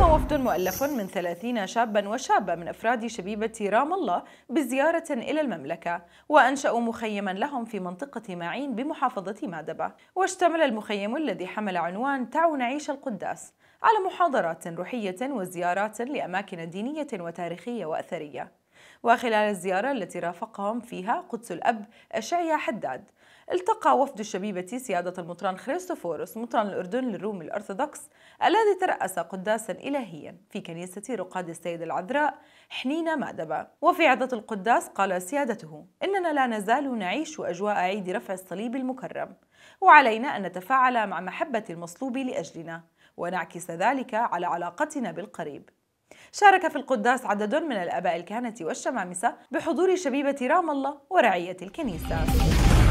قام وفد مؤلف من 30 شابا وشابة من أفراد شبيبة رام الله بزيارة إلى المملكة وأنشأوا مخيما لهم في منطقة معين بمحافظة مادبة واشتمل المخيم الذي حمل عنوان تعوا نعيش القداس على محاضرات روحية وزيارات لأماكن دينية وتاريخية وأثرية وخلال الزيارة التي رافقهم فيها قدس الأب أشعيا حداد التقى وفد الشبيبة سيادة المطران خريستوفوروس مطران الأردن للروم الأرثوذكس الذي ترأس قداسا إلهيا في كنيسة رقاد السيد العذراء حنين مادبة وفي عدة القداس قال سيادته إننا لا نزال نعيش أجواء عيد رفع الصليب المكرم وعلينا أن نتفاعل مع محبة المصلوب لأجلنا ونعكس ذلك على علاقتنا بالقريب شارك في القداس عدد من الآباء الكهنة والشمامسة بحضور شبيبة رام الله ورعية الكنيسة